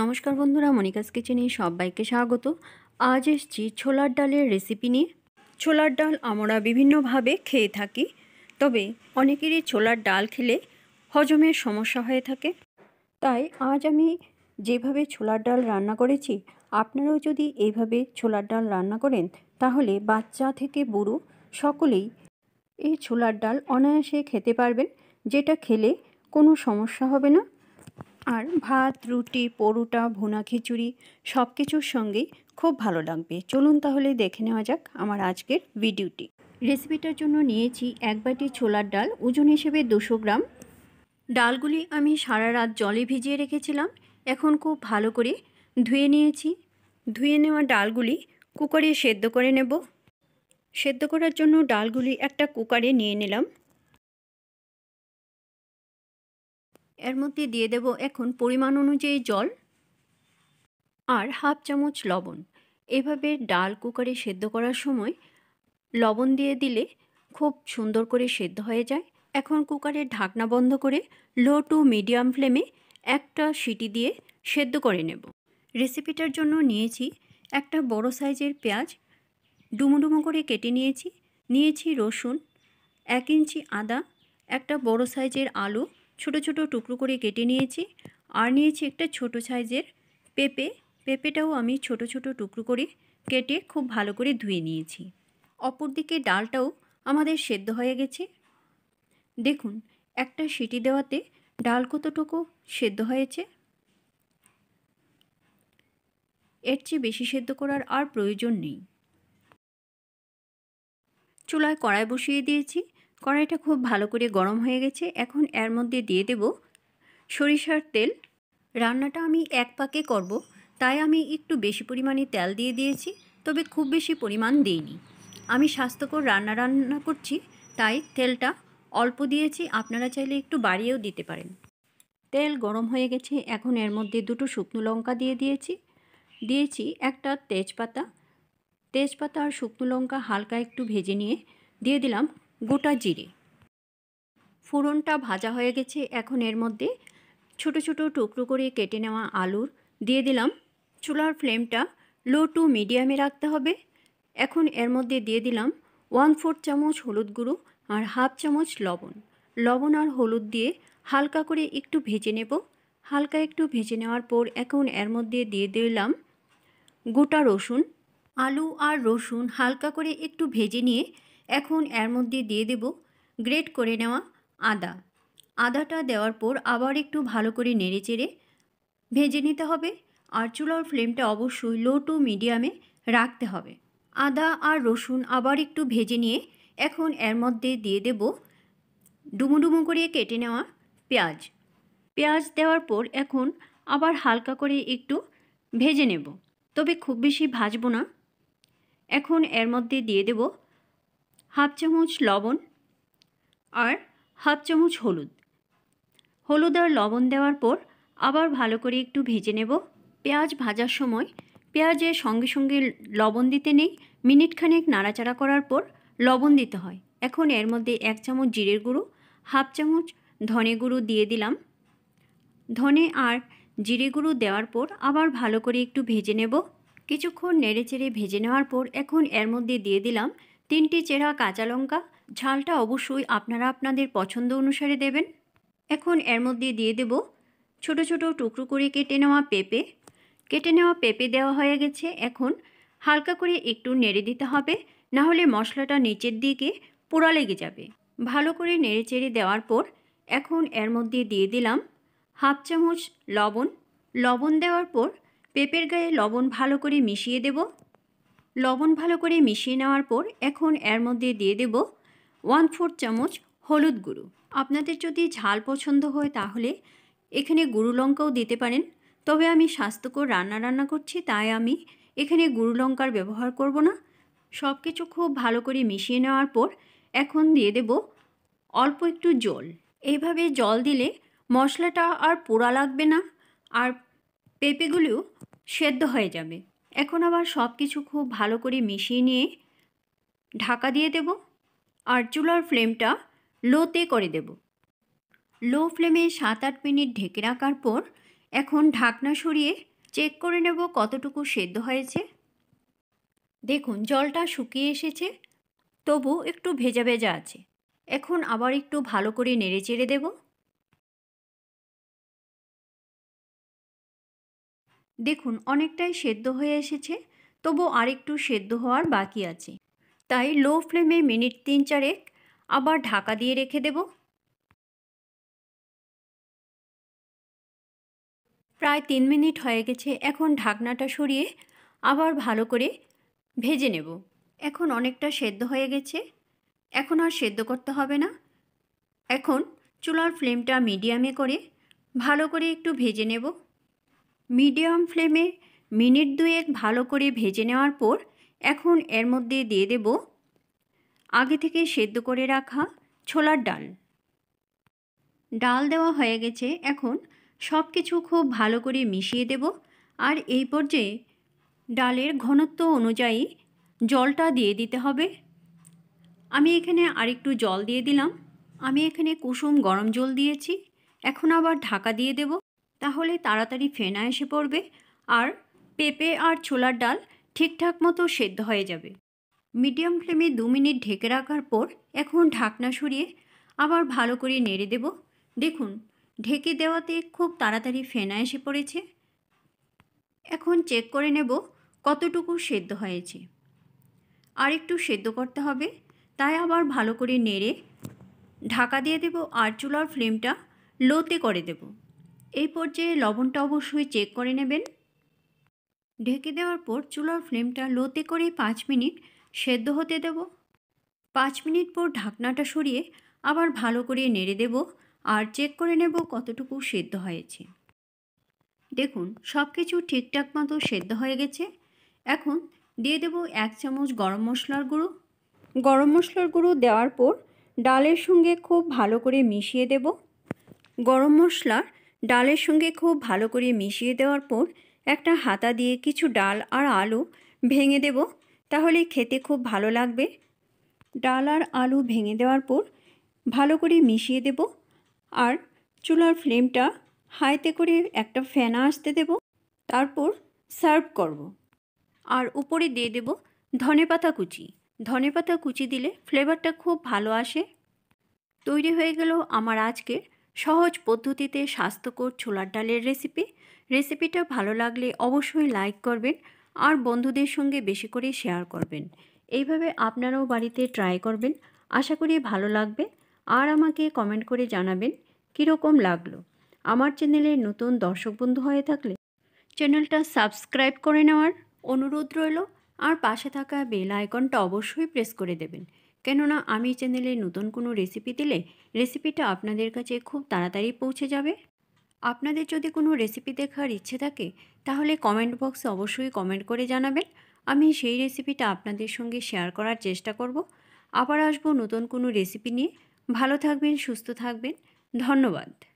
নমস্কার বন্ধুরা মনিকাস কিচেনে সবাইকে স্বাগত আজ এসছি ছোলার ডালের রেসিপি নিয়ে ছোলার ডাল আমরা বিভিন্নভাবে খেয়ে থাকি তবে অনেকেরই ছোলার ডাল খেলে হজমের সমস্যা হয়ে থাকে তাই আজ আমি যেভাবে ছোলার ডাল রান্না করেছি আপনারাও যদি এইভাবে ছোলার ডাল রান্না করেন তাহলে বাচ্চা থেকে বুড়ো সকলেই এই ছোলার ডাল অনায়াসে খেতে পারবেন যেটা খেলে কোনো সমস্যা হবে না আর ভাত রুটি পরোটা ভুনা খিচুড়ি সব কিছুর সঙ্গেই খুব ভালো লাগবে চলুন তাহলে দেখে নেওয়া যাক আমার আজকের ভিডিওটি রেসিপিটার জন্য নিয়েছি এক বাটি ছোলার ডাল ওজন হিসেবে দুশো গ্রাম ডালগুলি আমি সারা রাত জলে ভিজিয়ে রেখেছিলাম এখন খুব ভালো করে ধুয়ে নিয়েছি ধুয়ে নেওয়া ডালগুলি কুকারে সেদ্ধ করে নেব সেদ্ধ করার জন্য ডালগুলি একটা কুকারে নিয়ে নিলাম এর মধ্যে দিয়ে দেব এখন পরিমাণ অনুযায়ী জল আর হাফ চামচ লবণ এভাবে ডাল কুকারে সেদ্ধ করার সময় লবণ দিয়ে দিলে খুব সুন্দর করে সেদ্ধ হয়ে যায় এখন কুকারের ঢাকনা বন্ধ করে লো টু মিডিয়াম ফ্লেমে একটা সিটি দিয়ে সেদ্ধ করে নেব রেসিপিটার জন্য নিয়েছি একটা বড় সাইজের পেঁয়াজ ডুমুডুমো করে কেটে নিয়েছি নিয়েছি রসুন এক ইঞ্চি আদা একটা বড় সাইজের আলু ছোট ছোট টুকরো করে কেটে নিয়েছি আর নিয়েছি একটা ছোট সাইজের পেঁপে পেঁপেটাও আমি ছোট ছোট টুকরো করে কেটে খুব ভালো করে ধুয়ে নিয়েছি অপরদিকে ডালটাও আমাদের সেদ্ধ হয়ে গেছে দেখুন একটা সিটি দেওয়াতে ডাল কতটুকু সেদ্ধ হয়েছে এর চেয়ে বেশি সেদ্ধ করার আর প্রয়োজন নেই চুলায় কড়াই বসিয়ে দিয়েছি কড়াইটা খুব ভালো করে গরম হয়ে গেছে এখন এর মধ্যে দিয়ে দেব সরিষার তেল রান্নাটা আমি এক পাকে করব তাই আমি একটু বেশি পরিমাণে তেল দিয়ে দিয়েছি তবে খুব বেশি পরিমাণ দিইনি আমি স্বাস্থ্যকর রান্না রান্না করছি তাই তেলটা অল্প দিয়েছি আপনারা চাইলে একটু বাড়িয়েও দিতে পারেন তেল গরম হয়ে গেছে এখন এর মধ্যে দুটো শুকনো লঙ্কা দিয়ে দিয়েছি দিয়েছি একটা তেজপাতা তেজপাতা আর শুকনো লঙ্কা হালকা একটু ভেজে নিয়ে দিয়ে দিলাম গোটা জিরে ফোড়নটা ভাজা হয়ে গেছে এখন এর মধ্যে ছোট ছোট টুকরো করে কেটে নেওয়া আলুর দিয়ে দিলাম চুলার ফ্লেমটা লো টু মিডিয়ামে রাখতে হবে এখন এর মধ্যে দিয়ে দিলাম ওয়ান ফোর্থ চামচ হলুদ গুঁড়ো আর হাফ চামচ লবণ লবণ আর হলুদ দিয়ে হালকা করে একটু ভেজে নেব হালকা একটু ভেজে নেওয়ার পর এখন এর মধ্যে দিয়ে দিলাম গোটা রসুন আলু আর রসুন হালকা করে একটু ভেজে নিয়ে এখন এর মধ্যে দিয়ে দেব গ্রেট করে নেওয়া আদা আদাটা দেওয়ার পর আবার একটু ভালো করে নেড়ে চেড়ে ভেজে নিতে হবে আর চুলার ফ্লেমটা অবশ্যই লো টু মিডিয়ামে রাখতে হবে আদা আর রসুন আবার একটু ভেজে নিয়ে এখন এর মধ্যে দিয়ে দেব ডুমুডুমু করে কেটে নেওয়া পেঁয়াজ পেঁয়াজ দেওয়ার পর এখন আবার হালকা করে একটু ভেজে নেব তবে খুব বেশি ভাজবো না এখন এর মধ্যে দিয়ে দেব হাফ চামচ লবণ আর হাফ চামচ হলুদ হলুদ আর লবণ দেওয়ার পর আবার ভালো করে একটু ভেজে নেব পেঁয়াজ ভাজার সময় পেঁয়াজের সঙ্গে সঙ্গে লবণ দিতে নেই মিনিটখানেক নাড়াচাড়া করার পর লবণ দিতে হয় এখন এর মধ্যে এক চামচ জিরের গুঁড়ো হাফ চামচ ধনে গুঁড়ো দিয়ে দিলাম ধনে আর জিরে গুঁড়ো দেওয়ার পর আবার ভালো করে একটু ভেজে নেব কিছুক্ষণ চেড়ে ভেজে নেওয়ার পর এখন এর মধ্যে দিয়ে দিলাম তিনটি চেরা কাঁচা লঙ্কা ঝালটা অবশ্যই আপনারা আপনাদের পছন্দ অনুসারে দেবেন এখন এর মধ্যে দিয়ে দেব ছোট ছোট টুকরো করে কেটে নেওয়া পেঁপে কেটে নেওয়া পেঁপে দেওয়া হয়ে গেছে এখন হালকা করে একটু নেড়ে দিতে হবে না হলে মশলাটা নিচের দিকে পোড়া লেগে যাবে ভালো করে নেড়ে চেড়ে দেওয়ার পর এখন এর মধ্যে দিয়ে দিলাম হাফ চামচ লবণ লবণ দেওয়ার পর পেঁপের গায়ে লবণ ভালো করে মিশিয়ে দেব লবণ ভালো করে মিশিয়ে নেওয়ার পর এখন এর মধ্যে দিয়ে দেব ওয়ান ফোর চামচ হলুদ গুঁড়ো আপনাদের যদি ঝাল পছন্দ হয় তাহলে এখানে গুঁড়ো লঙ্কাও দিতে পারেন তবে আমি স্বাস্থ্যকর রান্না রান্না করছি তাই আমি এখানে গুঁড়ো লঙ্কার ব্যবহার করব না সব কিছু খুব ভালো করে মিশিয়ে নেওয়ার পর এখন দিয়ে দেব অল্প একটু জল এইভাবে জল দিলে মশলাটা আর পোড়া লাগবে না আর পেঁপেগুলিও সেদ্ধ হয়ে যাবে এখন আবার সব কিছু খুব ভালো করে মিশিয়ে নিয়ে ঢাকা দিয়ে দেব আর চুলার ফ্লেমটা লোতে করে দেব লো ফ্লেমে সাত আট মিনিট ঢেকে রাখার পর এখন ঢাকনা সরিয়ে চেক করে নেব কতটুকু সেদ্ধ হয়েছে দেখুন জলটা শুকিয়ে এসেছে তবু একটু ভেজা ভেজা আছে এখন আবার একটু ভালো করে নেড়ে চেড়ে দেবো দেখুন অনেকটাই সেদ্ধ হয়ে এসেছে তবু আরেকটু সেদ্ধ হওয়ার বাকি আছে তাই লো ফ্লেমে মিনিট তিন চারেক আবার ঢাকা দিয়ে রেখে দেব প্রায় তিন মিনিট হয়ে গেছে এখন ঢাকনাটা সরিয়ে আবার ভালো করে ভেজে নেব এখন অনেকটা সেদ্ধ হয়ে গেছে এখন আর সেদ্ধ করতে হবে না এখন চুলার ফ্লেমটা মিডিয়ামে করে ভালো করে একটু ভেজে নেব মিডিয়াম ফ্লেমে মিনিট দুয়েক ভালো করে ভেজে নেওয়ার পর এখন এর মধ্যে দিয়ে দেব আগে থেকে সেদ্ধ করে রাখা ছোলার ডাল ডাল দেওয়া হয়ে গেছে এখন সব কিছু খুব ভালো করে মিশিয়ে দেব আর এই পর্যায়ে ডালের ঘনত্ব অনুযায়ী জলটা দিয়ে দিতে হবে আমি এখানে আরেকটু জল দিয়ে দিলাম আমি এখানে কুসুম গরম জল দিয়েছি এখন আবার ঢাকা দিয়ে দেব তাহলে তাড়াতাড়ি ফেনা এসে পড়বে আর পেঁপে আর ছোলার ডাল ঠিকঠাক মতো সেদ্ধ হয়ে যাবে মিডিয়াম ফ্লেমে দু মিনিট ঢেকে রাখার পর এখন ঢাকনা সরিয়ে আবার ভালো করে নেড়ে দেব দেখুন ঢেকে দেওয়াতে খুব তাড়াতাড়ি ফেনা এসে পড়েছে এখন চেক করে নেব কতটুকু সেদ্ধ হয়েছে আর একটু সেদ্ধ করতে হবে তাই আবার ভালো করে নেড়ে ঢাকা দিয়ে দেব আর চুলার ফ্লেমটা লোতে করে দেবো এই পর্যায়ে লবণটা অবশ্যই চেক করে নেবেন ঢেকে দেওয়ার পর চুলার ফ্লেমটা লোতে করে পাঁচ মিনিট সেদ্ধ হতে দেব পাঁচ মিনিট পর ঢাকনাটা সরিয়ে আবার ভালো করে নেড়ে দেব আর চেক করে নেব কতটুকু সেদ্ধ হয়েছে দেখুন সব কিছু ঠিকঠাক মতো সেদ্ধ হয়ে গেছে এখন দিয়ে দেব এক চামচ গরম মশলার গুঁড়ো গরম মশলার গুঁড়ো দেওয়ার পর ডালের সঙ্গে খুব ভালো করে মিশিয়ে দেব গরম মশলার ডালের সঙ্গে খুব ভালো করে মিশিয়ে দেওয়ার পর একটা হাতা দিয়ে কিছু ডাল আর আলু ভেঙে দেব তাহলে খেতে খুব ভালো লাগবে ডাল আর আলু ভেঙে দেওয়ার পর ভালো করে মিশিয়ে দেব আর চুলার ফ্লেমটা হাইতে করে একটা ফেনা আসতে দেব তারপর সার্ভ করব। আর উপরে দিয়ে দেব ধনে পাতা কুচি ধনে পাতা কুচি দিলে ফ্লেভারটা খুব ভালো আসে তৈরি হয়ে গেল আমার আজকের সহজ পদ্ধতিতে স্বাস্থ্যকর ছোলার ডালের রেসিপি রেসিপিটা ভালো লাগলে অবশ্যই লাইক করবেন আর বন্ধুদের সঙ্গে বেশি করে শেয়ার করবেন এইভাবে আপনারাও বাড়িতে ট্রাই করবেন আশা করি ভালো লাগবে আর আমাকে কমেন্ট করে জানাবেন কীরকম লাগলো আমার চ্যানেলের নতুন দর্শক বন্ধু হয়ে থাকলে চ্যানেলটা সাবস্ক্রাইব করে নেওয়ার অনুরোধ রইল আর পাশে থাকা বেল আইকনটা অবশ্যই প্রেস করে দেবেন কেননা আমি চ্যানেলে নতুন কোনো রেসিপি দিলে রেসিপিটা আপনাদের কাছে খুব তাড়াতাড়ি পৌঁছে যাবে আপনাদের যদি কোনো রেসিপি দেখার ইচ্ছে থাকে তাহলে কমেন্ট বক্সে অবশ্যই কমেন্ট করে জানাবেন আমি সেই রেসিপিটা আপনাদের সঙ্গে শেয়ার করার চেষ্টা করব আবার আসবো নতুন কোনো রেসিপি নিয়ে ভালো থাকবেন সুস্থ থাকবেন ধন্যবাদ